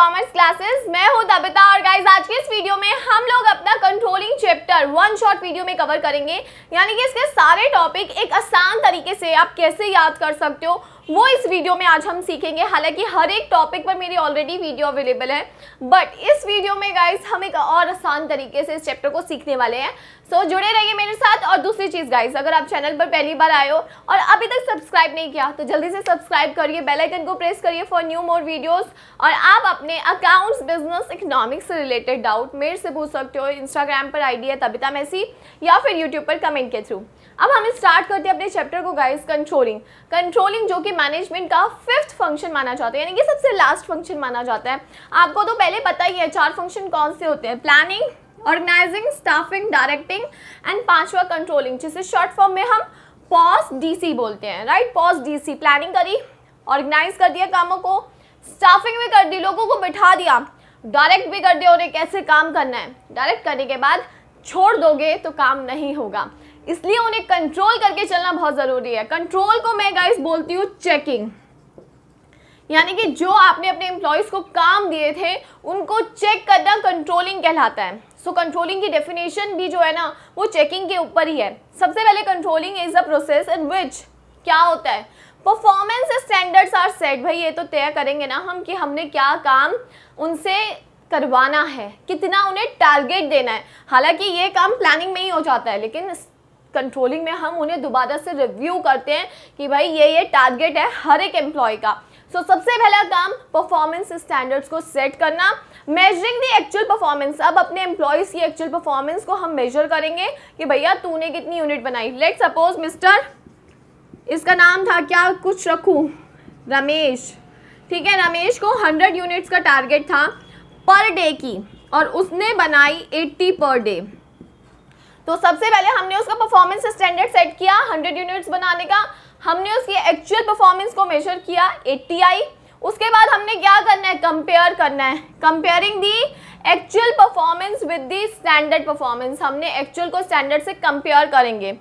Commerce classes मैं हूं दबिता और गाइस आज के इस वीडियो में हम लोग अपना controlling chapter one shot video में कवर करेंगे यानी कि इसके सारे टॉपिक एक आसान तरीके से आप कैसे याद कर सकते हो वो इस वीडियो में आज हम सीखेंगे हालांकि हर एक टॉपिक पर मेरी ऑलरेडी वीडियो अवेलेबल है बट इस वीडियो में गाइज हम एक और आसान तरीके से इस चैप्टर को सीखने वाले हैं सो so, जुड़े रहिए मेरे साथ और दूसरी चीज़ गाइस अगर आप चैनल पर पहली बार आए हो और अभी तक सब्सक्राइब नहीं किया तो जल्दी से सब्सक्राइब करिए बेल आइकन को प्रेस करिए फॉर न्यू मोर वीडियोस और आप अपने अकाउंट्स बिजनेस इकोनॉमिक्स से रिलेटेड डाउट मेरे से पूछ सकते हो इंस्टाग्राम पर आईडी है तबिता मैसी या फिर यूट्यूब पर कमेंट के थ्रू अब हम स्टार्ट करते हैं अपने चैप्टर को गाइज कंट्रोलिंग कंट्रोलिंग जो कि मैनेजमेंट का फिफ्थ फंक्शन माना जाता है यानी कि सबसे लास्ट फंक्शन माना जाता है आपको तो पहले पता ही है चार फंक्शन कौन से होते हैं planning organising staffing directing and पांचवा कंट्रोलिंग जिसे शॉर्ट फॉर्म में हम पॉस डीसी बोलते हैं राइट पॉस डीसी प्लानिंग करी ऑर्गेनाइज कर दिया कामों को स्टाफिंग भी कर दी लोगों को बिठा दिया डायरेक्ट भी कर दिया उन्हें कैसे काम करना है डायरेक्ट करने के बाद छोड़ दोगे तो काम नहीं होगा इसलिए उन्हें कंट्रोल करके चलना बहुत ज़रूरी है कंट्रोल को मैं गाइस बोलती हूँ चेकिंग यानी कि जो आपने अपने एम्प्लॉयज़ को काम दिए थे उनको चेक करना कंट्रोलिंग कहलाता है सो कंट्रोलिंग की डेफिनेशन भी जो है ना वो चेकिंग के ऊपर ही है सबसे पहले controlling is the process in which क्या होता है परफॉर्मेंस स्टैंडर्ड्स आर सेट भाई ये तो तय करेंगे ना हम कि हमने क्या काम उनसे करवाना है कितना उन्हें टारगेट देना है हालांकि ये काम प्लानिंग में ही हो जाता है लेकिन कंट्रोलिंग में हम उन्हें दोबारा से रिव्यू करते हैं कि भाई ये ये टारगेट है हर एक एम्प्लॉय का सो so, सबसे पहला काम परफॉर्मेंस स्टैंडर्ड्स को सेट करना मेजरिंग दी एक्चुअल परफॉर्मेंस अब अपने एम्प्लॉयज़ की एक्चुअल परफॉर्मेंस को हम मेजर करेंगे कि भैया तूने कितनी यूनिट बनाई लेट सपोज मिस्टर इसका नाम था क्या कुछ रखूँ रमेश ठीक है रमेश को 100 यूनिट्स का टारगेट था पर डे की और उसने बनाई 80 पर डे तो सबसे पहले हमने उसका परफॉर्मेंस स्टैंडर्ड सेट किया 100 यूनिट्स बनाने का हमने उसकी एक्चुअल परफॉर्मेंस को मेजर किया एटीआई उसके बाद हमने क्या करना है कंपेयर करना है comparing the actual performance with the standard performance हमने एक्चुअल को स्टैंडर्ड से कंपेयर करेंगे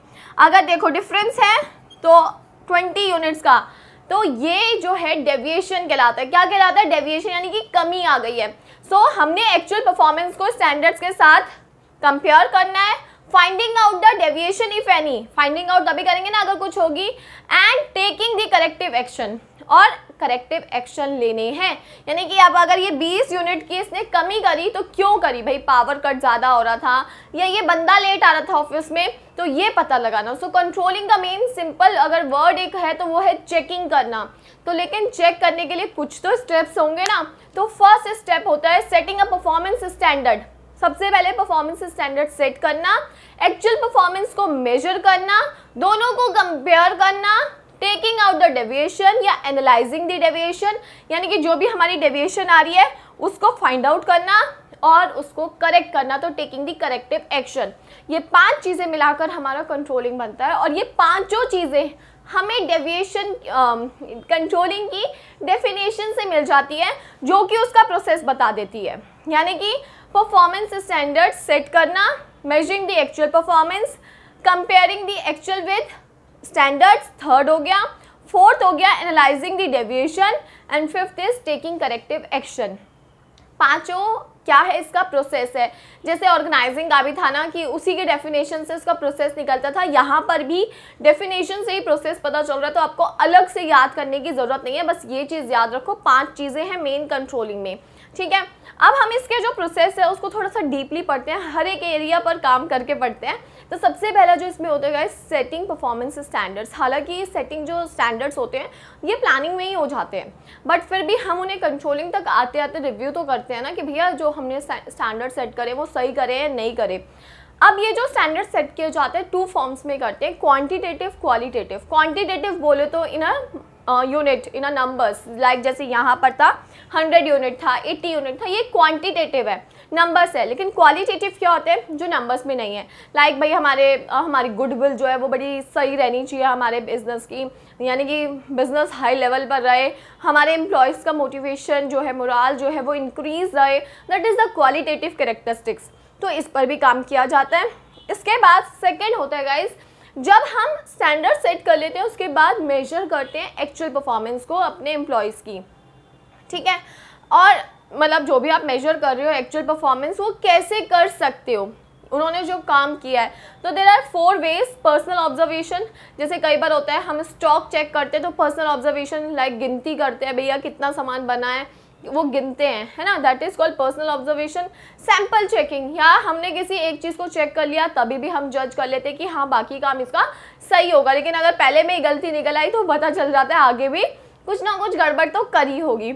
अगर देखो डिफरेंस है तो ट्वेंटी यूनिट्स का तो ये जो है डेविएशन कहलाता है क्या कहलाता है डेविएशन यानी कि कमी आ गई है सो so, हमने एक्चुअल परफॉर्मेंस को स्टैंडर्ड्स के साथ कंपेयर करना है finding out the deviation if any finding out तभी करेंगे ना अगर कुछ होगी and taking the corrective action और करेक्टिव एक्शन लेने हैं यानी कि अब अगर ये 20 यूनिट की इसने कमी करी तो क्यों करी भाई पावर कट ज़्यादा हो रहा था या ये बंदा लेट आ रहा था ऑफिस में तो ये पता लगाना सो कंट्रोलिंग का मेन सिंपल अगर वर्ड एक है तो वो है चेकिंग करना तो लेकिन चेक करने के लिए कुछ तो स्टेप्स होंगे ना तो फर्स्ट स्टेप होता है सेटिंग अ परफॉर्मेंस स्टैंडर्ड सबसे पहले परफॉर्मेंस स्टैंडर्ड सेट करना एक्चुअल परफॉर्मेंस को मेजर करना दोनों को कंपेयर करना टेकिंग आउट द डेविएशन या एनालाइजिंग द डेविएशन यानी कि जो भी हमारी डेविएशन आ रही है उसको फाइंड आउट करना और उसको करेक्ट करना तो टेकिंग दी करेक्टिव एक्शन ये पांच चीज़ें मिलाकर हमारा कंट्रोलिंग बनता है और ये पांचों चीज़ें हमें डेविएशन कंट्रोलिंग की डेफिनेशन से मिल जाती है जो कि उसका प्रोसेस बता देती है यानी कि परफॉर्मेंस स्टैंडर्ड सेट करना measuring the actual performance comparing the actual with standards third हो गया फोर्थ हो गया analysing the deviation and fifth is taking corrective action पांचों क्या है इसका प्रोसेस है जैसे ऑर्गेनाइजिंग का भी था ना कि उसी के डेफिनेशन से इसका प्रोसेस निकलता था यहाँ पर भी डेफिनेशन से ही प्रोसेस पता चल रहा है तो आपको अलग से याद करने की ज़रूरत नहीं है बस ये चीज़ याद रखो पांच चीज़ें हैं मेन कंट्रोलिंग में ठीक है अब हम इसके जो प्रोसेस है उसको थोड़ा सा डीपली पढ़ते हैं हर एक एरिया पर काम करके पढ़ते हैं तो सबसे पहला जो इसमें होता है सेटिंग परफॉर्मेंस स्टैंडर्ड्स हालांकि सेटिंग जो स्टैंडर्ड्स होते हैं ये प्लानिंग में ही हो जाते हैं बट फिर भी हम उन्हें कंट्रोलिंग तक आते आते रिव्यू तो करते हैं ना कि भैया जो हमने स्टैंडर्ड सेट करें वो सही करें या नहीं करें अब ये जो स्टैंडर्ड सेट किए जाते हैं टू फॉर्म्स में करते हैं क्वांटिटेटिव क्वालिटेटिव क्वांटिटेटिव बोले तो in unit in a numbers like जैसे यहाँ पर था हंड्रेड यूनिट था एट्टी यूनिट था ये क्वान्टिटेटिव है नंबर्स है लेकिन क्वालिटेटिव क्या होते हैं जो नंबर्स में नहीं है लाइक like भाई हमारे हमारी गुडविल जो है वो बड़ी सही रहनी चाहिए हमारे बिज़नेस की यानी कि बिज़नेस हाई लेवल पर रहे हमारे एम्प्लॉयज़ का मोटिवेशन जो है मुराल जो है वो इंक्रीज रहे that is the qualitative characteristics तो इस पर भी काम किया जाता है इसके बाद सेकेंड होता है गाइज़ जब हम स्टैंडर्ड सेट कर लेते हैं उसके बाद मेजर करते हैं एक्चुअल परफॉर्मेंस को अपने एम्प्लॉयज़ की ठीक है और मतलब जो भी आप मेजर कर रहे हो एक्चुअल परफॉर्मेंस वो कैसे कर सकते हो उन्होंने जो काम किया है तो there are four ways personal observation जैसे कई बार होता है हम स्टॉक चेक करते हैं तो पर्सनल ऑब्जर्वेशन लाइक गिनती करते हैं भैया कितना सामान बना है वो गिनते हैं है ना that is called personal observation sample checking या हमने किसी एक चीज़ को चेक कर लिया तभी भी हम जज कर लेते कि हाँ बाकी काम इसका सही होगा लेकिन अगर पहले में ही गलती निकल आई तो पता चल जाता है आगे भी कुछ ना कुछ गड़बड़ तो करी होगी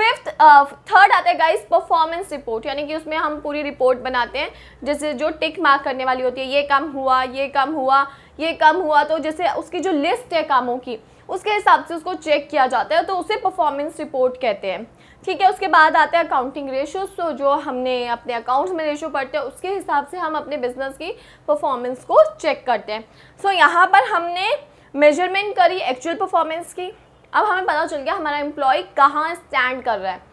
फिफ्थ थर्ड uh, आता है गाइस परफॉर्मेंस रिपोर्ट यानी कि उसमें हम पूरी रिपोर्ट बनाते हैं जैसे जो टिक मार्क करने वाली होती है ये काम हुआ ये काम हुआ ये काम हुआ तो जैसे उसकी जो लिस्ट है कामों की उसके हिसाब से उसको चेक किया जाता है तो उसे परफॉर्मेंस रिपोर्ट कहते हैं ठीक है उसके बाद आते हैं अकाउंटिंग रेशो तो जो हमने अपने अकाउंट्स में रेशो पढ़ते हैं उसके हिसाब से हम अपने बिजनेस की परफॉर्मेंस को चेक करते हैं सो यहाँ पर हमने मेजरमेंट करी एक्चुअल परफॉर्मेंस की अब हमें पता चल गया हमारा एम्प्लॉय कहाँ स्टैंड कर रहा है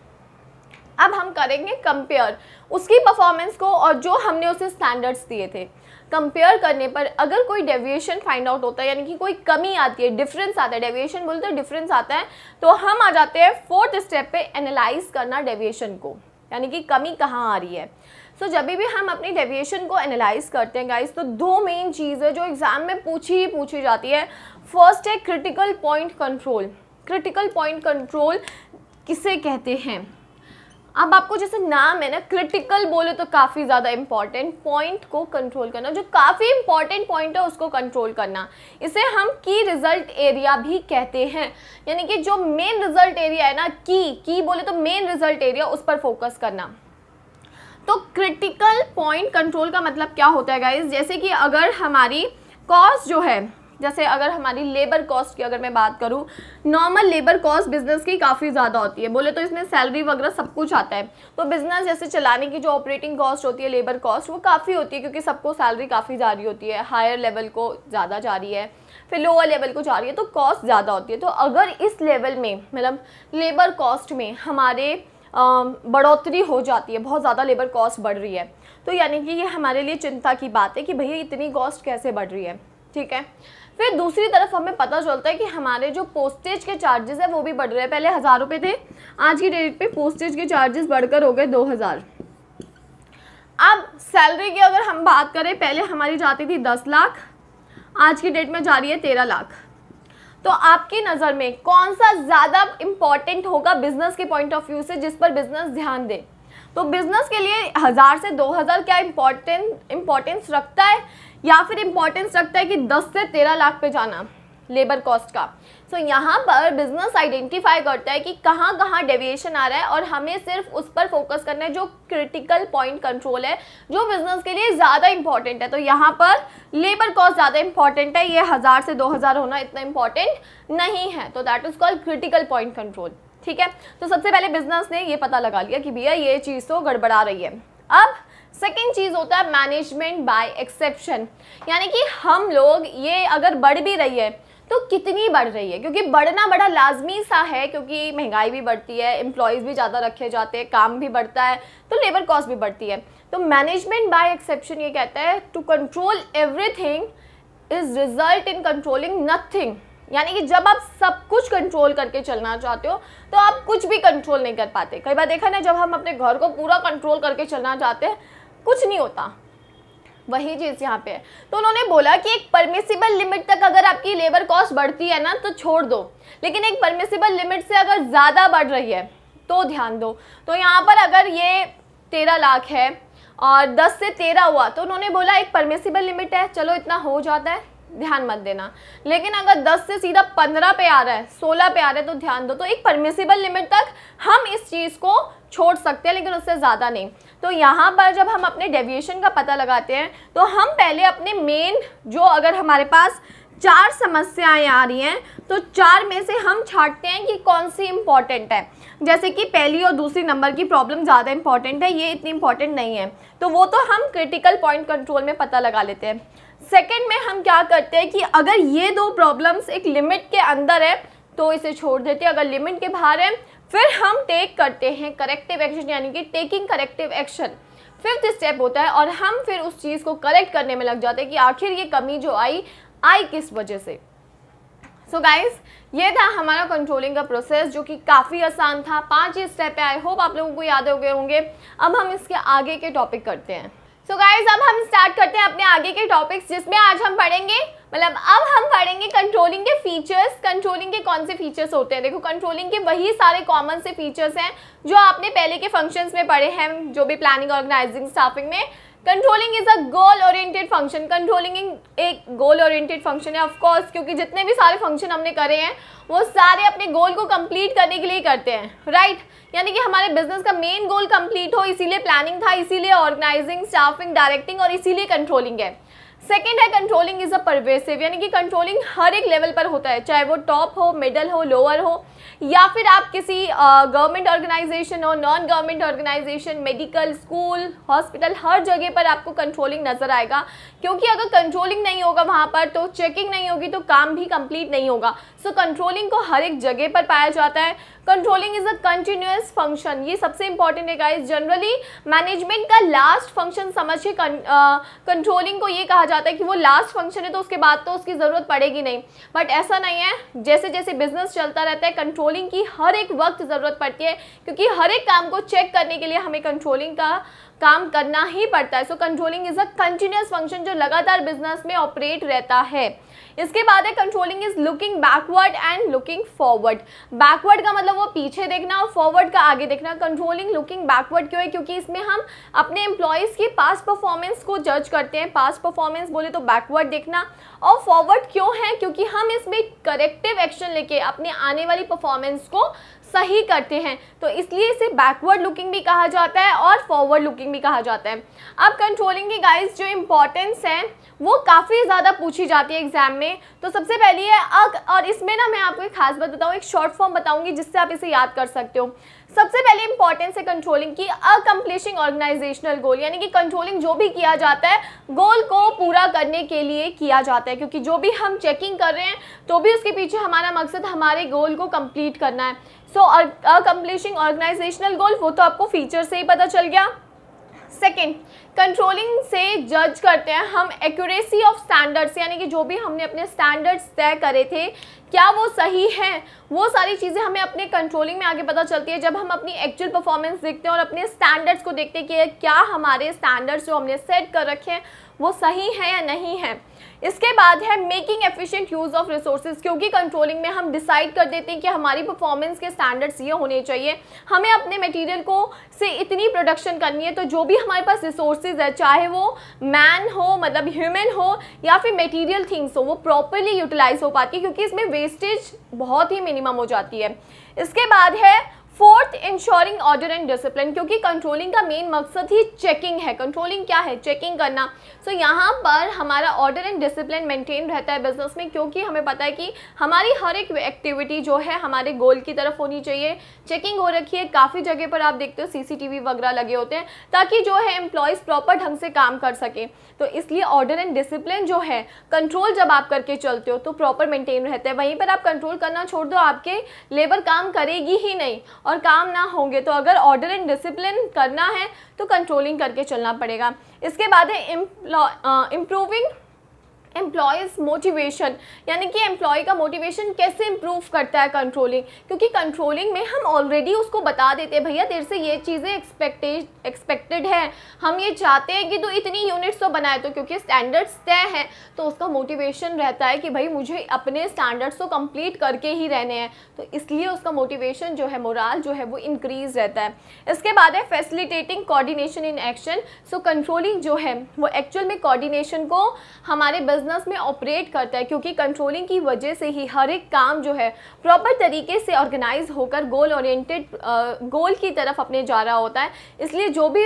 अब हम करेंगे कंपेयर उसकी परफॉर्मेंस को और जो हमने उसे स्टैंडर्ड्स दिए थे कंपेयर करने पर अगर कोई डेविएशन फाइंड आउट होता है यानी कि कोई कमी आती है डिफरेंस आता है डेविएशन बोलते हैं डिफरेंस आता है तो हम आ जाते हैं फोर्थ स्टेप पे एनालाइज करना डेविएशन को यानी कि कमी कहाँ आ रही है सो so, जब भी हम अपनी डेविएशन को एनालाइज करते हैं गाइस तो दो मेन चीज़ है जो एग्ज़ाम में पूछी ही पूछी जाती है फर्स्ट है critical point control critical point control किसे कहते हैं अब आपको जैसे नाम है ना क्रिटिकल बोले तो काफ़ी ज़्यादा इम्पॉर्टेंट पॉइंट को कंट्रोल करना जो काफ़ी इम्पॉर्टेंट पॉइंट है उसको कंट्रोल करना इसे हम की रिजल्ट एरिया भी कहते हैं यानी कि जो मेन रिजल्ट एरिया है ना की की बोले तो मेन रिजल्ट एरिया उस पर फोकस करना तो क्रिटिकल पॉइंट कंट्रोल का मतलब क्या होता है गाइज जैसे कि अगर हमारी कॉस्ट जो है जैसे अगर हमारी लेबर कॉस्ट की अगर मैं बात करूँ नॉर्मल लेबर कॉस्ट बिजनेस की काफ़ी ज़्यादा होती है बोले तो इसमें सैलरी वगैरह सब कुछ आता है तो बिज़नेस जैसे चलाने की जो ऑपरेटिंग कॉस्ट होती है लेबर कॉस्ट वो काफ़ी होती है क्योंकि सबको सैलरी काफ़ी जा रही होती है हायर लेवल को ज़्यादा जा रही है फिर लोअर लेवल को जा रही है तो कॉस्ट ज़्यादा होती है तो अगर इस लेवल में मतलब लेबर कॉस्ट में हमारे बढ़ोतरी हो जाती है बहुत ज़्यादा लेबर कॉस्ट बढ़ रही है तो यानी कि ये हमारे लिए चिंता की बात है कि भैया इतनी कॉस्ट कैसे बढ़ रही है ठीक है फिर दूसरी तरफ हमें पता चलता है कि हमारे जो पोस्टेज के चार्जेस है वो भी बढ़ रहे हैं पहले हज़ार रुपये थे आज की डेट पे पोस्टेज के चार्जेस बढ़कर हो गए दो हज़ार अब सैलरी की अगर हम बात करें पहले हमारी जाती थी दस लाख आज की डेट में जा रही है तेरह लाख तो आपकी नज़र में कौन सा ज़्यादा इम्पॉर्टेंट होगा बिजनेस के पॉइंट ऑफ व्यू से जिस पर बिजनेस ध्यान दें तो बिजनेस के लिए हज़ार से दो हज़ार क्या इम्पोर्टेंट इम्पोर्टेंस रखता है या फिर इंपॉर्टेंस रखता है कि दस से तेरह लाख पे जाना लेबर कॉस्ट का सो so, यहाँ पर बिजनेस आइडेंटिफाई करता है कि कहाँ कहाँ डेविएशन आ रहा है और हमें सिर्फ उस पर फोकस करना है जो क्रिटिकल पॉइंट कंट्रोल है जो बिजनेस के लिए ज़्यादा इंपॉर्टेंट है तो यहाँ पर लेबर कॉस्ट ज़्यादा इंपॉर्टेंट है ये हज़ार से दो हज़ार होना इतना इंपॉर्टेंट नहीं है तो that is called critical point control ठीक है तो सबसे पहले बिजनेस ने ये पता लगा लिया कि भैया ये चीज़ तो गड़बड़ा रही है अब सेकेंड चीज़ होता है मैनेजमेंट बाय एक्सेप्शन यानी कि हम लोग ये अगर बढ़ भी रही है तो कितनी बढ़ रही है क्योंकि बढ़ना बड़ा लाजमी सा है क्योंकि महंगाई भी बढ़ती है एम्प्लॉयज़ भी ज़्यादा रखे जाते हैं काम भी बढ़ता है तो लेबर कॉस्ट भी बढ़ती है तो मैनेजमेंट बाय एक्सेप्शन ये कहता है to control everything is result in controlling nothing यानी कि जब आप सब कुछ कंट्रोल करके चलना चाहते हो तो आप कुछ भी कंट्रोल नहीं कर पाते कई बार देखा ना जब हम अपने घर को पूरा कंट्रोल करके चलना चाहते हैं कुछ नहीं होता वही चीज़ यहाँ पे है तो उन्होंने बोला कि एक परमिसिबल लिमिट तक अगर आपकी लेबर कॉस्ट बढ़ती है ना तो छोड़ दो लेकिन एक परमिसिबल लिमिट से अगर ज़्यादा बढ़ रही है तो ध्यान दो तो यहाँ पर अगर ये तेरह लाख है और दस से तेरह हुआ तो उन्होंने बोला एक परमिसिबल लिमिट है चलो इतना हो जाता है ध्यान मत देना लेकिन अगर दस से सीधा पंद्रह पे आ रहा है सोलह पे आ रहा है तो ध्यान दो तो एक परमिसिबल लिमिट तक हम इस चीज़ को छोड़ सकते हैं लेकिन उससे ज़्यादा नहीं तो यहाँ पर जब हम अपने डेविएशन का पता लगाते हैं तो हम पहले अपने मेन जो अगर हमारे पास चार समस्याएं आ रही हैं तो चार में से हम छाटते हैं कि कौन सी इम्पॉर्टेंट है जैसे कि पहली और दूसरी नंबर की प्रॉब्लम ज़्यादा इम्पॉर्टेंट है ये इतनी इम्पॉर्टेंट नहीं है तो वो तो हम क्रिटिकल पॉइंट कंट्रोल में पता लगा लेते हैं सेकेंड में हम क्या करते हैं कि अगर ये दो प्रॉब्लम्स एक लिमिट के अंदर है तो इसे छोड़ देते हैं अगर लिमिट के बाहर है फिर हम टेक करते हैं करेक्टिव एक्शन यानी कि taking corrective action fifth step होता है और हम फिर उस चीज़ को करेक्ट करने में लग जाते हैं कि आखिर ये कमी जो आई आई किस वजह से सो so गाइज ये था हमारा कंट्रोलिंग का प्रोसेस जो कि काफ़ी आसान था पांच ही स्टेप है आई होप आप लोगों को याद हो गए होंगे अब हम इसके आगे के टॉपिक करते हैं सो गाइज अब हम स्टार्ट करते हैं अपने आगे के टॉपिक्स जिसमें आज हम पढ़ेंगे मतलब अब हम पढ़ेंगे कंट्रोलिंग के फीचर्स कंट्रोलिंग के कौन से फीचर्स होते हैं देखो कंट्रोलिंग के वही सारे कॉमन से फीचर्स हैं जो आपने पहले के फंक्शंस में पढ़े हैं जो भी प्लानिंग ऑर्गेनाइजिंग स्टाफिंग में controlling is a goal oriented function controlling एक गोल ओरिएंटेड फंक्शन है ऑफ कोर्स क्योंकि जितने भी सारे फंक्शन हमने करे हैं वो सारे अपने गोल को कंप्लीट करने के लिए करते हैं राइट right? यानी कि हमारे बिजनेस का मेन गोल कंप्लीट हो इसीलिए प्लानिंग था इसीलिए ऑर्गेनाइजिंग स्टाफिंग डायरेक्टिंग और इसीलिए कंट्रोलिंग है सेकेंड है कंट्रोलिंग इज़ अ परवेसिव यानी कि कंट्रोलिंग हर एक लेवल पर होता है चाहे वो टॉप हो मिडल हो लोअर हो या फिर आप किसी गवर्नमेंट ऑर्गेनाइजेशन हो non government organisation medical school hospital हर जगह पर आपको कंट्रोलिंग नज़र आएगा क्योंकि अगर कंट्रोलिंग नहीं होगा वहाँ पर तो चेकिंग नहीं होगी तो काम भी कंप्लीट नहीं होगा सो so, कंट्रोलिंग को हर एक जगह पर पाया जाता है controlling is a continuous function ये सबसे इंपॉर्टेंट है गाइज जनरली मैनेजमेंट का लास्ट फंक्शन समझ के कंट्रोलिंग को ये कहा जाता जाता है कि वो लास्ट फंक्शन है तो उसके बाद तो उसकी ज़रूरत पड़ेगी नहीं बट ऐसा नहीं है जैसे जैसे बिजनेस चलता रहता है कंट्रोलिंग की हर एक वक्त ज़रूरत पड़ती है क्योंकि हर एक काम को चेक करने के लिए हमें कंट्रोलिंग का काम करना ही पड़ता है so controlling is a continuous function जो लगातार बिजनेस में ऑपरेट रहता है इसके बाद है controlling is looking backward and looking forward backward का मतलब वो पीछे देखना और फॉरवर्ड का आगे देखना कंट्रोलिंग लुकिंग बैकवर्ड क्यों है क्योंकि इसमें हम अपने एम्प्लॉयज़ की पास परफॉर्मेंस को जज करते हैं पास परफॉर्मेंस बोले तो बैकवर्ड देखना और फॉरवर्ड क्यों है क्योंकि हम इसमें करेक्टिव एक्शन लेके अपने आने वाली परफॉर्मेंस को सही करते हैं तो इसलिए इसे बैकवर्ड लुकिंग भी कहा जाता है और फॉरवर्ड लुकिंग भी कहा जाता है अब कंट्रोलिंग की गाइस जो इम्पोर्टेंस है वो काफ़ी ज़्यादा पूछी जाती है एग्जाम में तो सबसे पहली है अक और इसमें ना मैं आपको एक खास बात बताऊँ एक शॉर्ट फॉर्म बताऊँगी जिससे आप इसे याद कर सकते हो सबसे पहले इंपॉर्टेंस है कंट्रोलिंग की अकम्पलिशिंग ऑर्गेनाइजेशनल गोल यानी कि कंट्रोलिंग जो भी किया जाता है गोल को पूरा करने के लिए किया जाता है क्योंकि जो भी हम चेकिंग कर रहे हैं तो भी उसके पीछे हमारा मकसद हमारे गोल को कंप्लीट करना है सो अकम्प्लिशिंग ऑर्गेनाइजेशनल गोल वो तो आपको फीचर से ही पता चल गया सेकेंड कंट्रोलिंग से जज करते हैं हम एक्यूरेसी ऑफ स्टैंडर्ड्स यानी कि जो भी हमने अपने स्टैंडर्ड्स तय करे थे क्या वो सही हैं वो सारी चीज़ें हमें अपने कंट्रोलिंग में आगे पता चलती है जब हम अपनी एक्चुअल परफॉर्मेंस देखते हैं और अपने स्टैंडर्ड्स को देखते हैं कि क्या हमारे स्टैंडर्ड्स जो हमने सेट कर रखे हैं वो सही हैं या नहीं हैं इसके बाद है making efficient use of resources क्योंकि कंट्रोलिंग में हम डिसाइड कर देते हैं कि हमारी परफॉर्मेंस के स्टैंडर्ड्स ये होने चाहिए हमें अपने मटेरियल को से इतनी प्रोडक्शन करनी है तो जो भी हमारे पास रिसोर्सेज है चाहे वो मैन हो मतलब ह्यूमन हो या फिर मटीरियल थिंग्स हो वो प्रॉपरली यूटिलाइज हो पाती है क्योंकि इसमें वेस्टेज बहुत ही मिनिमम हो जाती है इसके बाद है fourth ensuring order and discipline क्योंकि कंट्रोलिंग का मेन मकसद ही चेकिंग है कंट्रोलिंग क्या है चेकिंग करना सो so, यहाँ पर हमारा ऑर्डर एंड डिसिप्लिन मेंटेन रहता है बिजनेस में क्योंकि हमें पता है कि हमारी हर एक एक्टिविटी जो है हमारे गोल की तरफ होनी चाहिए चेकिंग हो रखी है काफ़ी जगह पर आप देखते हो सी वगैरह लगे होते हैं ताकि जो है एम्प्लॉयज़ प्रॉपर ढंग से काम कर सकें तो इसलिए ऑर्डर एंड डिसिप्लिन जो है कंट्रोल जब आप करके चलते हो तो प्रॉपर मेंटेन रहता है वहीं पर आप कंट्रोल करना छोड़ दो आपके लेबर काम करेगी ही नहीं और काम ना होंगे तो अगर ऑर्डर एंड डिसिप्लिन करना है तो कंट्रोलिंग करके चलना पड़ेगा इसके बाद है इम्प्रूविंग एम्प्लॉयज़ मोटिवेशन यानी कि एम्प्लॉय का मोटिवेशन कैसे इम्प्रूव करता है कंट्रोलिंग क्योंकि कंट्रोलिंग में हम ऑलरेडी उसको बता देते हैं भैया देर से ये चीज़ें एक्सपेक्टेड एक्सपेक्टेड है हम ये चाहते हैं कि तो इतनी यूनिट्स तो बनाए तो क्योंकि स्टैंडर्ड्स तय हैं तो उसका मोटिवेशन रहता है कि भाई मुझे अपने स्टैंडर्ड्स को कम्प्लीट करके ही रहने हैं तो इसलिए उसका मोटिवेशन जो है मोराल जो है वो इंक्रीज रहता है इसके बाद है facilitating coordination in action so controlling जो है वो एक्चुअल में कोऑर्डिनेशन को हमारे बिजनेस बिजनेस में ऑपरेट करता है क्योंकि कंट्रोलिंग की वजह से ही हर एक काम जो है प्रॉपर तरीके से ऑर्गेनाइज होकर गोल ओरिएंटेड गोल की तरफ अपने जा रहा होता है इसलिए जो भी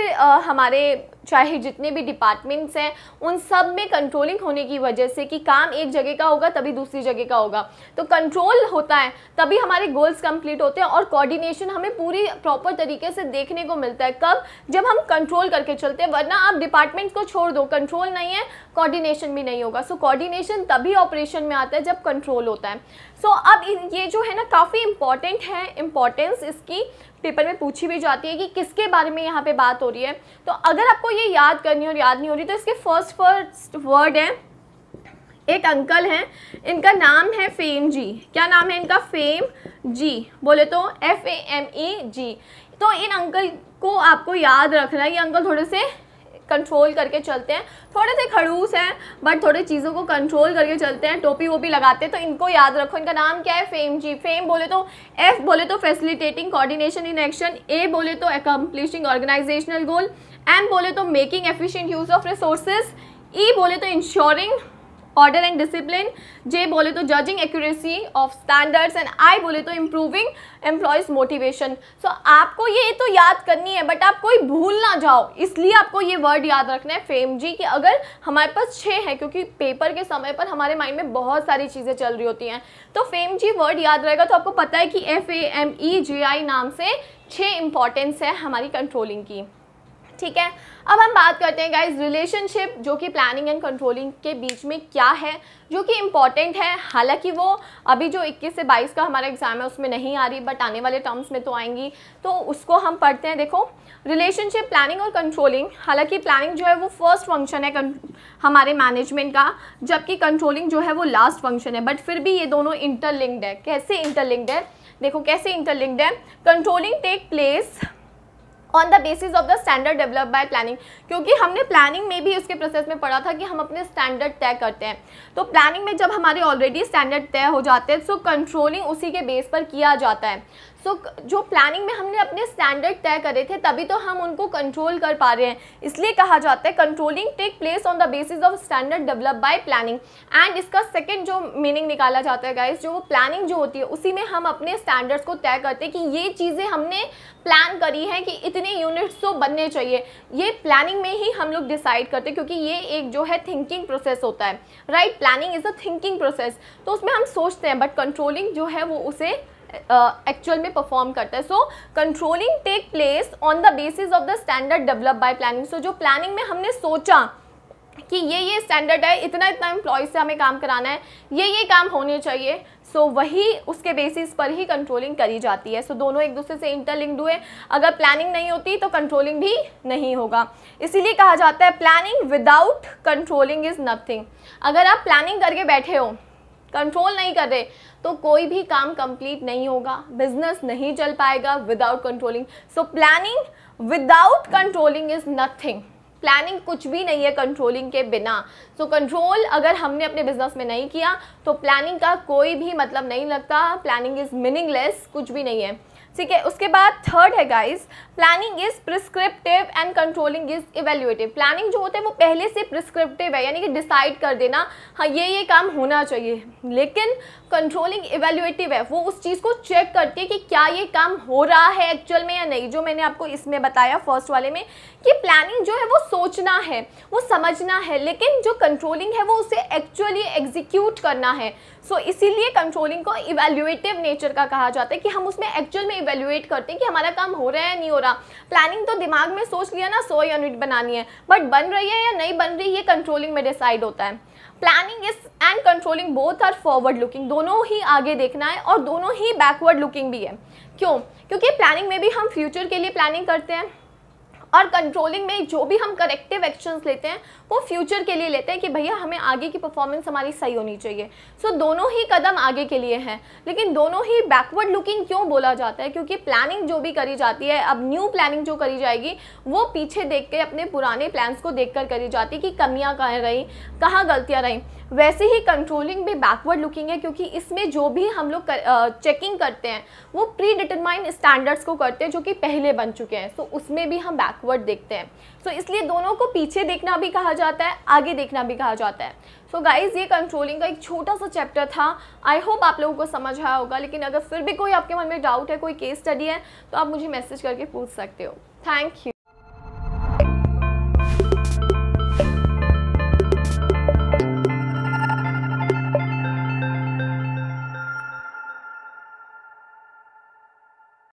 हमारे चाहे जितने भी डिपार्टमेंट्स हैं उन सब में कंट्रोलिंग होने की वजह से कि काम एक जगह का होगा तभी दूसरी जगह का होगा तो कंट्रोल होता है तभी हमारे गोल्स कंप्लीट होते हैं और कोऑर्डिनेशन हमें पूरी प्रॉपर तरीके से देखने को मिलता है कब जब हम कंट्रोल करके चलते हैं वरना आप डिपार्टमेंट्स को छोड़ दो कंट्रोल नहीं है कॉर्डिनेशन भी नहीं होगा सो so, तभी ऑपरेशन में आता है जब कंट्रोल होता है सो so, अब ये जो है ना काफ़ी इम्पॉर्टेंट है इम्पॉर्टेंस इसकी पेपर में पूछी भी जाती है कि किसके बारे में यहाँ पे बात हो रही है तो अगर आपको ये याद करनी और याद नहीं हो रही तो इसके फर्स्ट फर्स्ट वर्ड हैं एक अंकल हैं इनका नाम है फेम जी क्या नाम है इनका फेम जी बोले तो एफ ए एम ए जी तो इन अंकल को आपको याद रखना है ये अंकल थोड़े से कंट्रोल करके चलते हैं थोड़े से खड़ूस हैं बट थोड़े चीज़ों को कंट्रोल करके चलते हैं टोपी वोपी लगाते हैं तो इनको याद रखो इनका नाम क्या है फेम जी फेम बोले तो एफ बोले तो facilitating coordination in action A बोले तो अकम्पलिशिंग ऑर्गेनाइजेशनल गोल एम बोले तो making efficient use of resources E बोले तो ensuring order and discipline J बोले तो judging accuracy of standards and I बोले तो इम्प्रूविंग एम्प्लॉयज़ मोटिवेशन सो आपको ये तो याद करनी है बट आप कोई भूल ना जाओ इसलिए आपको ये वर्ड याद रखना है फेम जी कि अगर हमारे पास छः है क्योंकि पेपर के समय पर हमारे माइंड में बहुत सारी चीज़ें चल रही होती हैं तो फेम जी वर्ड याद रहेगा तो आपको पता है कि एफ ए एम ई जे आई नाम से छः इंपॉर्टेंस है हमारी कंट्रोलिंग की ठीक है अब हम बात करते हैं गाइज रिलेशनशिप जो कि प्लानिंग एंड कंट्रोलिंग के बीच में क्या है जो कि इम्पॉर्टेंट है हालांकि वो अभी जो 21 से 22 का हमारा एग्ज़ाम है उसमें नहीं आ रही बट आने वाले टर्म्स में तो आएंगी तो उसको हम पढ़ते हैं देखो रिलेशनशिप प्लानिंग और कंट्रोलिंग हालांकि प्लानिंग जो है वो फर्स्ट फंक्शन है हमारे मैनेजमेंट का जबकि कंट्रोलिंग जो है वो लास्ट फंक्शन है बट फिर भी ये दोनों इंटरलिंक्ड है कैसे इंटरलिंक्ड है देखो कैसे इंटरलिंक्ड है controlling take place on the basis of the standard develop by planning क्योंकि हमने प्लानिंग में भी उसके प्रोसेस में पढ़ा था कि हम अपने स्टैंडर्ड तय करते हैं तो प्लानिंग में जब हमारे ऑलरेडी स्टैंडर्ड तय हो जाते हैं सो कंट्रोलिंग उसी के बेस पर किया जाता है सो so, जो प्लानिंग में हमने अपने स्टैंडर्ड तय करे थे तभी तो हम उनको कंट्रोल कर पा रहे हैं इसलिए कहा जाता है controlling take place on the basis of standard develop by planning and इसका सेकंड जो मीनिंग निकाला जाता है गाइस जो प्लानिंग जो होती है उसी में हम अपने स्टैंडर्ड्स को तय करते हैं कि ये चीज़ें हमने प्लान करी है कि इतने यूनिट्स तो बनने चाहिए ये प्लानिंग में ही हम लोग डिसाइड करते हैं क्योंकि ये एक जो है थिंकिंग प्रोसेस होता है right planning is a thinking process तो उसमें हम सोचते हैं बट कंट्रोलिंग जो है वो उसे एक्चुअल में परफॉर्म करता है so controlling take place on the basis of the standard develop by planning so जो प्लानिंग में हमने सोचा कि ये ये स्टैंडर्ड है इतना इतना एम्प्लॉय से हमें काम कराना है ये ये काम होने चाहिए सो so, वही उसके बेसिस पर ही कंट्रोलिंग करी जाती है सो so, दोनों एक दूसरे से इंटरलिंक्ड हुए अगर प्लानिंग नहीं होती तो कंट्रोलिंग भी नहीं होगा इसीलिए कहा जाता है planning without controlling is nothing अगर आप प्लानिंग करके बैठे हो कंट्रोल नहीं कर रहे तो कोई भी काम कंप्लीट नहीं होगा बिजनेस नहीं चल पाएगा without controlling so planning without controlling is nothing planning कुछ भी नहीं है कंट्रोलिंग के बिना सो so, कंट्रोल अगर हमने अपने बिजनेस में नहीं किया तो प्लानिंग का कोई भी मतलब नहीं लगता प्लानिंग इज मीनिंगलेस कुछ भी नहीं है ठीक है उसके बाद थर्ड है guys planning is prescriptive and controlling is evaluative planning जो होते हैं वो पहले से प्रिस्क्रिप्टिव है यानी कि डिसाइड कर देना हाँ ये ये काम होना चाहिए लेकिन कंट्रोलिंग इवेल्युएटिव है वो उस चीज़ को चेक करती है कि क्या ये काम हो रहा है एक्चुअल में या नहीं जो मैंने आपको इसमें बताया फर्स्ट वाले में कि प्लानिंग जो है वो सोचना है वो समझना है लेकिन जो कंट्रोलिंग है वो उसे एक्चुअली एग्जीक्यूट करना है सो so, इसीलिए कंट्रोलिंग को इवेल्युएटिव नेचर का कहा जाता है कि हम उसमें एक्चुअल में इवेल्युएट करते हैं कि हमारा काम हो रहा है नहीं हो रहा प्लानिंग तो दिमाग में सोच लिया ना सौ यूनिट बनानी है बट बन रही है या नहीं बन रही ये कंट्रोलिंग में डिसाइड होता है planning is and controlling both are forward looking दोनों ही आगे देखना है और दोनों ही बैकवर्ड लुकिंग भी है क्यों क्योंकि प्लानिंग में भी हम फ्यूचर के लिए प्लानिंग करते हैं और कंट्रोलिंग में जो भी हम करेक्टिव एक्शंस लेते हैं वो फ्यूचर के लिए लेते हैं कि भैया हमें आगे की परफॉर्मेंस हमारी सही होनी चाहिए सो so, दोनों ही कदम आगे के लिए हैं लेकिन दोनों ही बैकवर्ड लुकिंग क्यों बोला जाता है क्योंकि प्लानिंग जो भी करी जाती है अब न्यू प्लानिंग जो करी जाएगी वो पीछे देख के अपने पुराने प्लान्स को देख कर करी जाती है कि कमियाँ कहाँ रहीं कहाँ गलतियाँ रहीं वैसे ही कंट्रोलिंग भी बैकवर्ड लुकिंग है क्योंकि इसमें जो भी हम लोग कर, चेकिंग करते हैं वो प्री डिटरमाइंड स्टैंडर्ड्स को करते हैं जो कि पहले बन चुके हैं सो so, उसमें भी हम बैक बैकवर्ड देखते हैं सो so, इसलिए दोनों को पीछे देखना भी कहा जाता है आगे देखना भी कहा जाता है सो so, गाइज ये कंट्रोलिंग का एक छोटा सा चैप्टर था आई होप आप लोगों को समझ आया होगा लेकिन अगर फिर भी कोई आपके मन में डाउट है कोई केस स्टडी है तो आप मुझे मैसेज करके पूछ सकते हो थैंक यू